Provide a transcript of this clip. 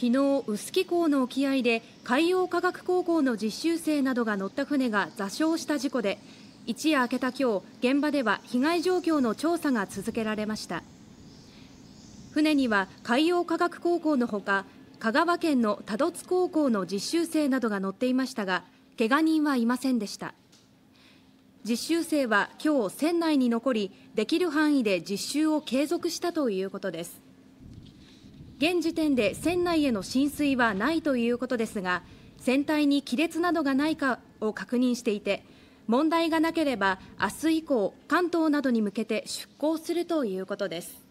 昨日臼杵港の沖合で海洋科学高校の実習生などが乗った船が座礁した事故で一夜明けた今日現場では被害状況の調査が続けられました船には海洋科学高校のほか香川県の多度津高校の実習生などが乗っていましたがけが人はいませんでした実習生は今日船内に残りできる範囲で実習を継続したということです現時点で船内への浸水はないということですが船体に亀裂などがないかを確認していて問題がなければ明日以降関東などに向けて出港するということです